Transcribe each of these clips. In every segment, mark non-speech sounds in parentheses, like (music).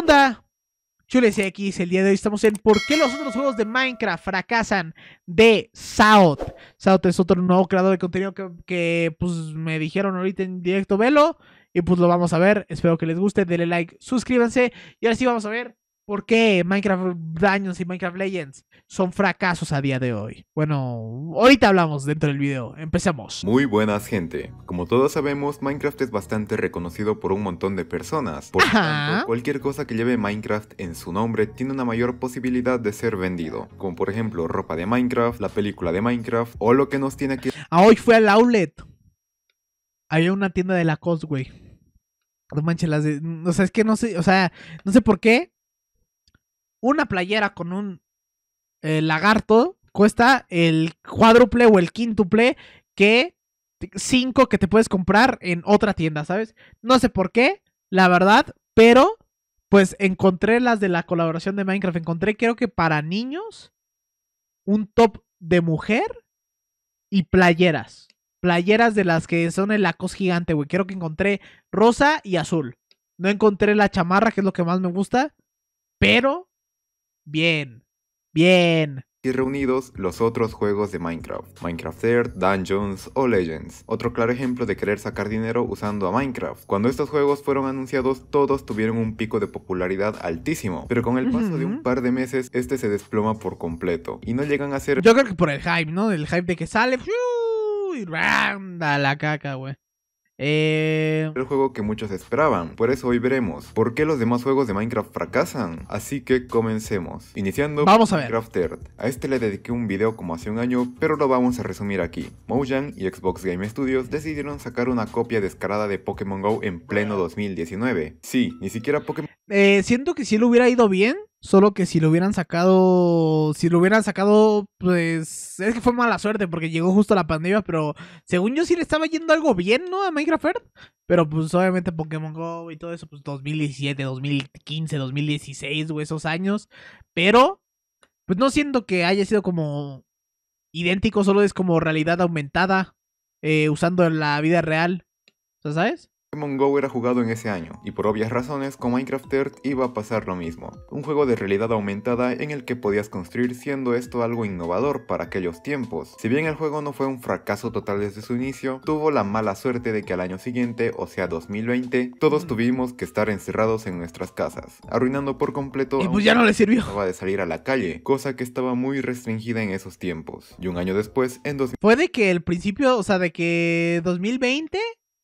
onda? Chules X, el día de hoy estamos en ¿Por qué los otros juegos de Minecraft fracasan? De South. South es otro nuevo creador de contenido que, que, pues me dijeron ahorita en directo, velo. Y pues lo vamos a ver. Espero que les guste. Denle like, suscríbanse. Y ahora sí vamos a ver ¿Por qué Minecraft Dungeons y Minecraft Legends son fracasos a día de hoy? Bueno, ahorita hablamos dentro del video, empecemos. Muy buenas gente, como todos sabemos Minecraft es bastante reconocido por un montón de personas, por lo tanto cualquier cosa que lleve Minecraft en su nombre tiene una mayor posibilidad de ser vendido, como por ejemplo ropa de Minecraft, la película de Minecraft o lo que nos tiene que. Ah, hoy fue al outlet. Había una tienda de la Cosway. No manches, las de... O sea, es que no sé, o sea, no sé por qué, una playera con un eh, lagarto cuesta el cuádruple o el quíntuple que cinco que te puedes comprar en otra tienda, ¿sabes? No sé por qué, la verdad, pero pues encontré las de la colaboración de Minecraft. Encontré, creo que para niños, un top de mujer y playeras. Playeras de las que son el lacos gigante, güey. Creo que encontré rosa y azul. No encontré la chamarra, que es lo que más me gusta, pero Bien, bien y reunidos los otros juegos de Minecraft, Minecraft Earth, Dungeons o Legends. Otro claro ejemplo de querer sacar dinero usando a Minecraft. Cuando estos juegos fueron anunciados todos tuvieron un pico de popularidad altísimo, pero con el paso de un par de meses este se desploma por completo y no llegan a ser... Yo creo que por el hype, ¿no? El hype de que sale... Y a la caca, güey. Eh... El juego que muchos esperaban, por eso hoy veremos por qué los demás juegos de Minecraft fracasan. Así que comencemos. Iniciando vamos a Minecraft Earth. A este le dediqué un video como hace un año, pero lo vamos a resumir aquí. Mojang y Xbox Game Studios decidieron sacar una copia descarada de Pokémon GO en pleno 2019. Sí, ni siquiera Pokémon... Eh, siento que si lo hubiera ido bien, Solo que si lo hubieran sacado, si lo hubieran sacado, pues es que fue mala suerte porque llegó justo la pandemia, pero según yo sí le estaba yendo algo bien, ¿no? A Minecraft Pero pues obviamente Pokémon Go y todo eso, pues 2017, 2015, 2016, o esos años. Pero, pues no siento que haya sido como idéntico, solo es como realidad aumentada, eh, usando la vida real. O ¿sabes? Pokémon Go era jugado en ese año, y por obvias razones con Minecraft Earth iba a pasar lo mismo, un juego de realidad aumentada en el que podías construir siendo esto algo innovador para aquellos tiempos. Si bien el juego no fue un fracaso total desde su inicio, tuvo la mala suerte de que al año siguiente, o sea 2020, todos mm. tuvimos que estar encerrados en nuestras casas, arruinando por completo... Y pues ya no le sirvió. Acaba de salir a la calle, cosa que estaba muy restringida en esos tiempos. Y un año después, en ¿Fue Puede que el principio, o sea, de que 2020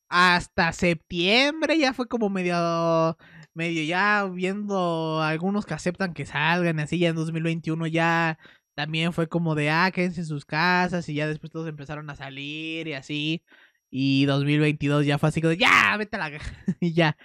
hasta septiembre ya fue como medio medio ya viendo algunos que aceptan que salgan así ya en 2021 ya también fue como de ah quédense en sus casas y ya después todos empezaron a salir y así y 2022 ya fue así como ya vete a la (laughs) y ya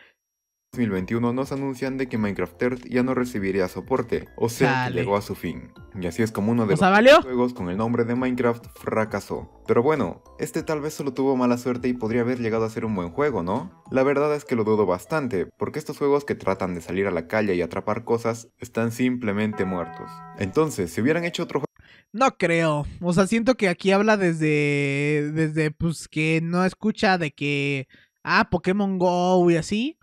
2021 nos anuncian de que Minecraft Earth ya no recibiría soporte, o sea, llegó a su fin. Y así es como uno de los juegos con el nombre de Minecraft fracasó. Pero bueno, este tal vez solo tuvo mala suerte y podría haber llegado a ser un buen juego, ¿no? La verdad es que lo dudo bastante, porque estos juegos que tratan de salir a la calle y atrapar cosas están simplemente muertos. Entonces, si hubieran hecho otro juego... No creo. O sea, siento que aquí habla desde. desde pues que no escucha de que. Ah, Pokémon Go y así.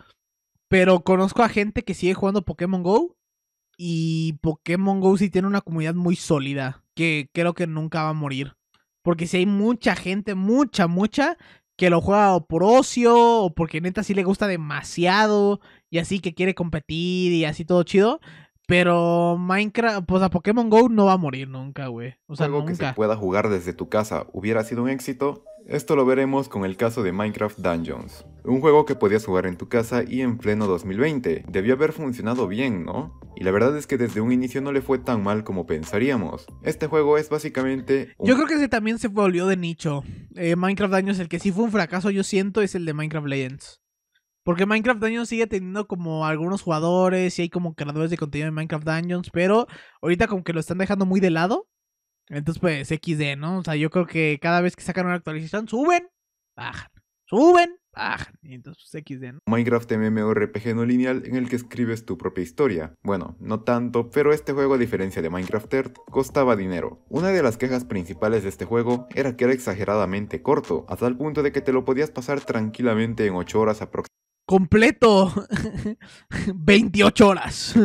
Pero conozco a gente que sigue jugando Pokémon Go y Pokémon Go sí tiene una comunidad muy sólida que creo que nunca va a morir. Porque si hay mucha gente, mucha, mucha, que lo juega por ocio o porque neta sí le gusta demasiado y así que quiere competir y así todo chido. Pero Minecraft, pues a Pokémon Go no va a morir nunca, güey. O sea, Algo que se pueda jugar desde tu casa hubiera sido un éxito esto lo veremos con el caso de Minecraft Dungeons, un juego que podías jugar en tu casa y en pleno 2020. Debió haber funcionado bien, ¿no? Y la verdad es que desde un inicio no le fue tan mal como pensaríamos. Este juego es básicamente... Yo creo que ese también se volvió de nicho. Eh, Minecraft Dungeons, el que sí fue un fracaso, yo siento, es el de Minecraft Legends. Porque Minecraft Dungeons sigue teniendo como algunos jugadores y hay como creadores de contenido de Minecraft Dungeons, pero ahorita como que lo están dejando muy de lado entonces, pues, XD, ¿no? O sea, yo creo que cada vez que sacan una actualización, suben, bajan, suben, bajan. Y entonces, pues, XD, ¿no? Minecraft MMORPG no lineal en el que escribes tu propia historia. Bueno, no tanto, pero este juego, a diferencia de Minecraft Earth, costaba dinero. Una de las quejas principales de este juego era que era exageradamente corto, hasta el punto de que te lo podías pasar tranquilamente en 8 horas aproximadamente completo 28 (laughs) horas.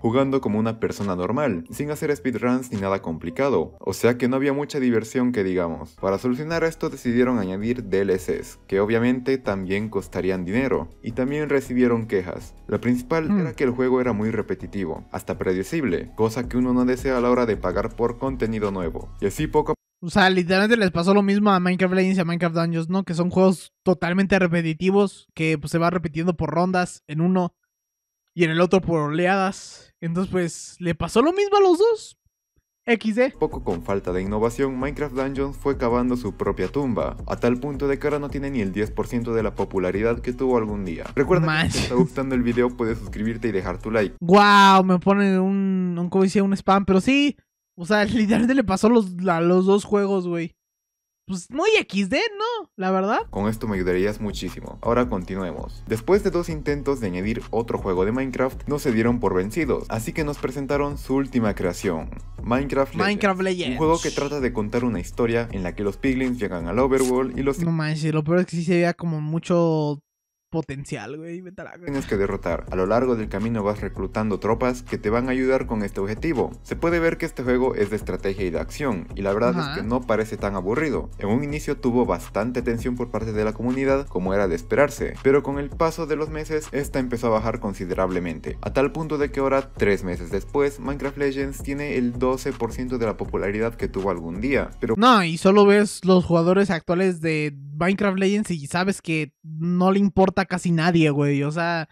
jugando como una persona normal, sin hacer speedruns ni nada complicado, o sea que no había mucha diversión que digamos. Para solucionar esto decidieron añadir DLCs, que obviamente también costarían dinero, y también recibieron quejas. La principal mm. era que el juego era muy repetitivo, hasta predecible, cosa que uno no desea a la hora de pagar por contenido nuevo, y así poco o sea, literalmente les pasó lo mismo a Minecraft Legends y a Minecraft Dungeons, ¿no? Que son juegos totalmente repetitivos, que pues, se va repitiendo por rondas en uno y en el otro por oleadas. Entonces, pues, le pasó lo mismo a los dos. XD. Poco con falta de innovación, Minecraft Dungeons fue cavando su propia tumba, a tal punto de que ahora no tiene ni el 10% de la popularidad que tuvo algún día. Recuerda que si te está gustando el video puedes suscribirte y dejar tu like. Wow, me pone un, un como decía, un spam, pero sí, o sea, (laughs) literalmente le pasó los, a los dos juegos, güey. Pues muy XD, ¿no? La verdad. Con esto me ayudarías muchísimo. Ahora continuemos. Después de dos intentos de añadir otro juego de Minecraft, no se dieron por vencidos, así que nos presentaron su última creación, Minecraft Legends. Minecraft Legends. Un juego que trata de contar una historia en la que los piglins llegan al overworld y los... No manches, lo peor es que sí se veía como mucho potencial, güey, Tienes que derrotar. A lo largo del camino vas reclutando tropas que te van a ayudar con este objetivo. Se puede ver que este juego es de estrategia y de acción, y la verdad es que no parece tan aburrido. En un inicio tuvo bastante tensión por parte de la comunidad, como era de esperarse, pero con el paso de los meses, esta empezó a bajar considerablemente, a tal punto de que ahora, tres meses después, Minecraft Legends tiene el 12% de la popularidad que tuvo algún día. Pero... No, y solo ves los jugadores actuales de Minecraft Legends y sabes que no le importa casi nadie, güey. O sea,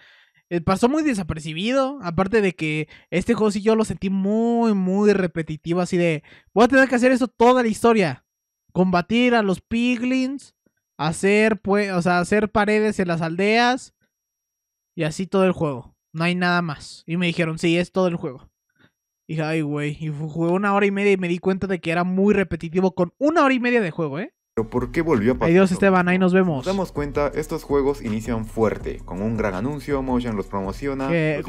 eh, pasó muy desapercibido. Aparte de que este juego sí yo lo sentí muy, muy repetitivo. Así de, voy a tener que hacer eso toda la historia. Combatir a los piglins. Hacer, pues, o sea, hacer paredes en las aldeas. Y así todo el juego. No hay nada más. Y me dijeron, sí, es todo el juego. Y ay, güey. Y jugué una hora y media y me di cuenta de que era muy repetitivo con una hora y media de juego, ¿eh? Pero ¿por qué volvió a pasar? Adiós Esteban, ahí nos vemos. Nos damos cuenta, estos juegos inician fuerte, con un gran anuncio, Motion los promociona, los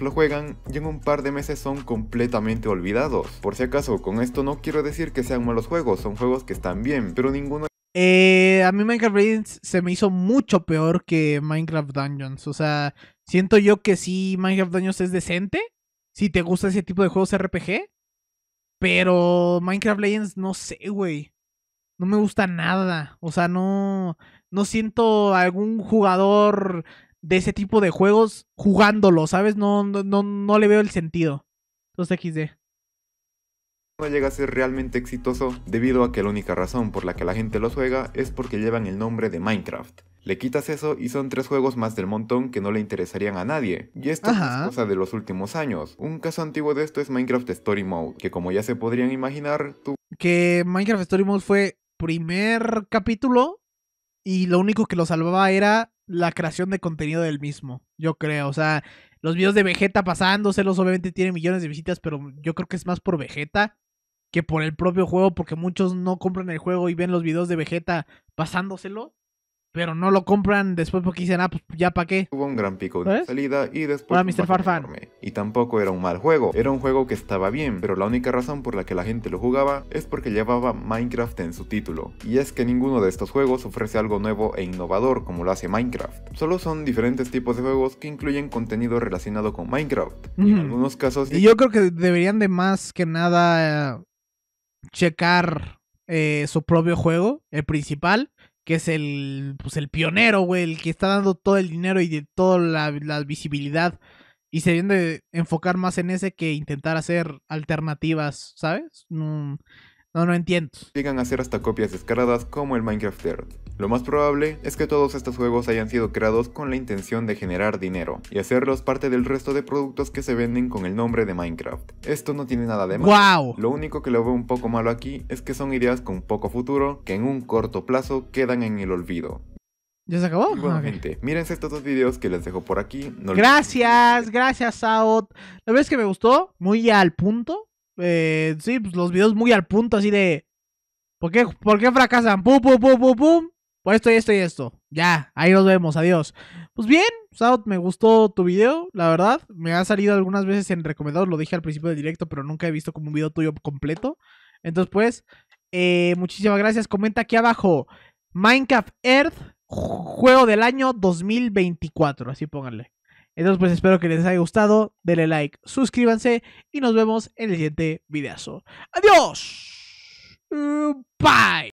lo juegan y en un par de meses son completamente olvidados. Por si acaso, con esto no quiero decir que sean malos juegos, son juegos que están bien, pero ninguno... Eh, a mí Minecraft Legends se me hizo mucho peor que Minecraft Dungeons. O sea, siento yo que sí, Minecraft Dungeons es decente. Si te gusta ese tipo de juegos RPG. Pero Minecraft Legends, no sé, güey. No me gusta nada. O sea, no, no siento algún jugador de ese tipo de juegos jugándolo, ¿sabes? No, no, le veo el sentido. 2 XD. No llega a ser realmente exitoso debido a que la única razón por la que la gente lo juega es porque llevan el nombre de Minecraft. Le quitas eso y son tres juegos más del montón que no le interesarían a nadie. Y esto es cosa de los últimos años. Un caso antiguo de esto es Minecraft Story Mode, que como ya se podrían imaginar, tú... Que Minecraft Story Mode fue primer capítulo y lo único que lo salvaba era la creación de contenido del mismo, yo creo. O sea, los videos de Vegeta pasándoselos obviamente tienen millones de visitas, pero yo creo que es más por Vegeta que por el propio juego, porque muchos no compran el juego y ven los videos de Vegeta pasándoselo pero no lo compran después porque dicen, ah, pues ya para qué. Hubo un gran pico de salida y después... Hola, Mr. Farfan. Y tampoco era un mal juego, era un juego que estaba bien, pero la única razón por la que la gente lo jugaba es porque llevaba Minecraft en su título. Y es que ninguno de estos juegos ofrece algo nuevo e innovador como lo hace Minecraft. Solo son diferentes tipos de juegos que incluyen contenido relacionado con Minecraft. en algunos casos... Y yo creo que deberían de más que nada eh, checar eh, su propio juego, el principal que es el, pues el pionero, güey, el que está dando todo el dinero y de toda la, visibilidad. Y se viene de enfocar más en ese que intentar hacer alternativas, ¿sabes? No, no, no entiendo. Llegan a ser hasta copias descaradas como el Minecraft Earth. Lo más probable es que todos estos juegos hayan sido creados con la intención de generar dinero y hacerlos parte del resto de productos que se venden con el nombre de Minecraft. Esto no tiene nada de malo. ¡Wow! Lo único que lo veo un poco malo aquí es que son ideas con poco futuro que en un corto plazo quedan en el olvido. ¿Ya se acabó? bueno, ah, gente, mírense estos dos videos que les dejo por aquí. gracias, gracias, Saot. La ves que me gustó, muy al punto eh, sí, pues los videos muy al punto, así de. ¿Por qué, por qué fracasan? Pum, pum, pum, pum, pum. Por esto y esto y esto. Ya, ahí nos vemos, adiós. Pues bien, South, me gustó tu video, la verdad. Me ha salido algunas veces en recomendados, lo dije al principio del directo, pero nunca he visto como un video tuyo completo. Entonces, pues, eh, muchísimas gracias. Comenta aquí abajo, Minecraft Earth, juego del año 2024, así pónganle. Entonces pues espero que les haya gustado, denle like, suscríbanse y nos vemos en el siguiente videazo. ¡Adiós! Bye!